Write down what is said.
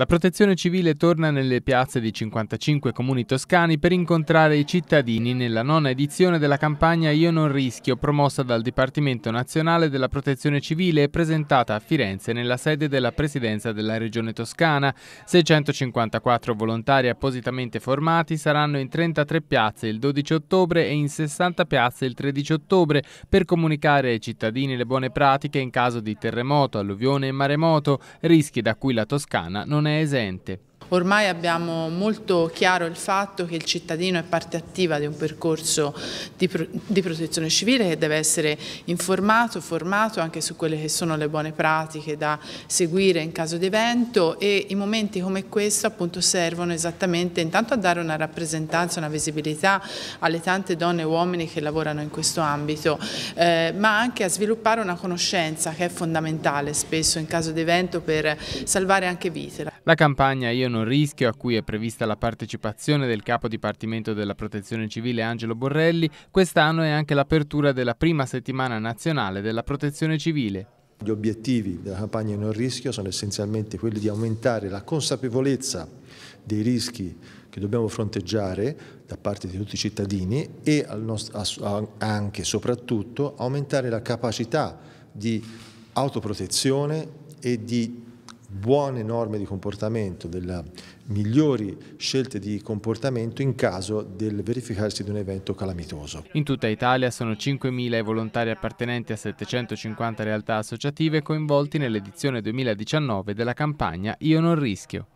La protezione civile torna nelle piazze di 55 comuni toscani per incontrare i cittadini nella nona edizione della campagna Io non rischio, promossa dal Dipartimento nazionale della protezione civile e presentata a Firenze nella sede della Presidenza della Regione Toscana. 654 volontari appositamente formati saranno in 33 piazze il 12 ottobre e in 60 piazze il 13 ottobre per comunicare ai cittadini le buone pratiche in caso di terremoto, alluvione e maremoto, rischi da cui la Toscana non è è esente. Ormai abbiamo molto chiaro il fatto che il cittadino è parte attiva di un percorso di, pro di protezione civile che deve essere informato, formato anche su quelle che sono le buone pratiche da seguire in caso di evento e i momenti come questo appunto servono esattamente intanto a dare una rappresentanza, una visibilità alle tante donne e uomini che lavorano in questo ambito, eh, ma anche a sviluppare una conoscenza che è fondamentale spesso in caso di evento per salvare anche vite. La campagna Io non non rischio a cui è prevista la partecipazione del capo dipartimento della protezione civile Angelo Borrelli, quest'anno è anche l'apertura della prima settimana nazionale della protezione civile. Gli obiettivi della campagna non rischio sono essenzialmente quelli di aumentare la consapevolezza dei rischi che dobbiamo fronteggiare da parte di tutti i cittadini e anche e soprattutto aumentare la capacità di autoprotezione e di buone norme di comportamento, delle migliori scelte di comportamento in caso del verificarsi di un evento calamitoso. In tutta Italia sono 5.000 i volontari appartenenti a 750 realtà associative coinvolti nell'edizione 2019 della campagna Io non rischio.